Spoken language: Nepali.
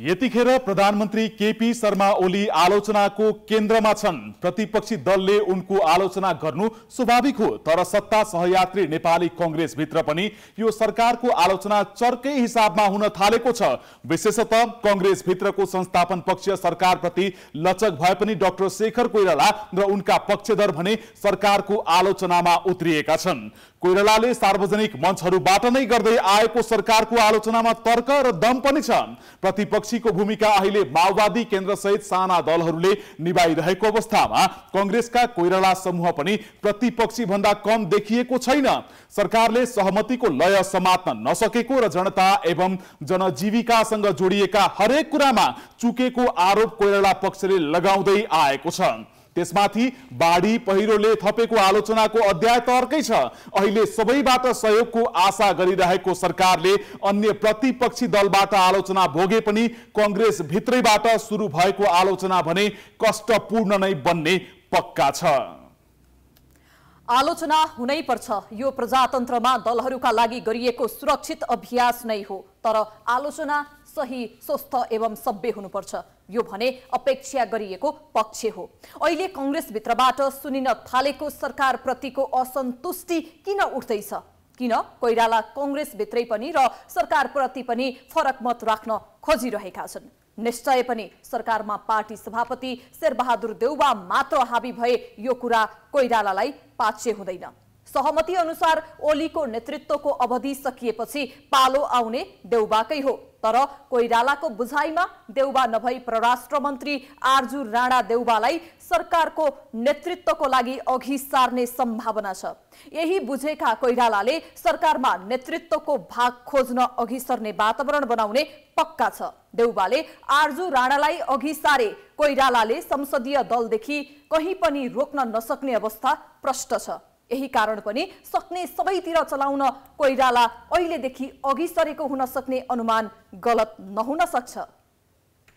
यतिखेर प्रधानमन्त्री केपी शर्मा ओली आलोचनाको केन्द्रमा छन् प्रतिपक्षी दलले उनको आलोचना गर्नु स्वाभाविक हो तर सत्ता सहयात्री नेपाली कङ्ग्रेसभित्र पनि यो सरकारको आलोचना चर्कै हिसाबमा हुन थालेको छ विशेषत कङ्ग्रेसभित्रको संस्थापन पक्ष सरकारप्रति लचक भए पनि डाक्टर शेखर कोइराला र उनका पक्षधर भने सरकारको आलोचनामा उत्रिएका छन् कोइरालाले सार्वजनिक मञ्चहरूबाट नै गर्दै आएको सरकारको आलोचनामा तर्क र दम पनि छन् प्रतिपक्ष विपक्षीको भूमिका अहिले माओवादी केन्द्रसहित साना दलहरूले निभाइरहेको अवस्थामा कङ्ग्रेसका कोइराला समूह पनि प्रतिपक्षी भन्दा कम देखिएको छैन सरकारले सहमतिको लय समात्न नसकेको र जनता एवं जनजीविकासँग जोडिएका हरेक कुरामा चुकेको आरोप कोइराला पक्षले लगाउँदै आएको छ त्यसमाथि बाढी पहिरोले थपेको आलोचनाको अध्याय त अर्कै छ अहिले सबैबाट सहयोगको आशा गरिरहेको सरकारले अन्य प्रतिपक्षी दलबाट आलोचना भोगे पनि कङ्ग्रेस भित्रैबाट सुरु भएको आलोचना भने कष्टपूर्ण नै बन्ने पक्का छ आलोचना हुनै पर्छ यो प्रजातन्त्रमा दलहरूका लागि गरिएको सुरक्षित अभ्यास नै हो तर आलोचना सही स्वस्थ एवं सभ्य हुनुपर्छ यो भने अपेक्षा गरिएको पक्ष हो अहिले कङ्ग्रेसभित्रबाट सुनिन थालेको सरकारप्रतिको असन्तुष्टि किन उठ्दैछ किन कोइराला कङ्ग्रेसभित्रै पनि र सरकारप्रति पनि फरक मत राख्न खोजिरहेका छन् निश्चय पनि सरकारमा पार्टी सभापति शेरबहादुर देउवा मात्र हावी भए यो कुरा कोइरालालाई पाच्य हुँदैन सहमति अनुसार ओलीको नेतृत्वको अवधि सकिएपछि पालो आउने देउबाकै हो तर कोइरालाको बुझाइमा देउबा नभई परराष्ट्र मन्त्री आर्जु राणा देउबालाई सरकारको नेतृत्वको लागि अघि सार्ने सम्भावना छ यही बुझेका कोइरालाले सरकारमा नेतृत्वको भाग खोज्न अघि सर्ने वातावरण बनाउने पक्का छ देउबाले आर्जु राणालाई अघि सारे कोइरालाले संसदीय दलदेखि कहीँ पनि रोक्न नसक्ने अवस्था प्रष्ट छ यही कारण पनि सक्ने सबैतिर चलाउन कोइराला अहिलेदेखि अघि सरेको हुन सक्ने अनुमान गलत नहुन सक्छ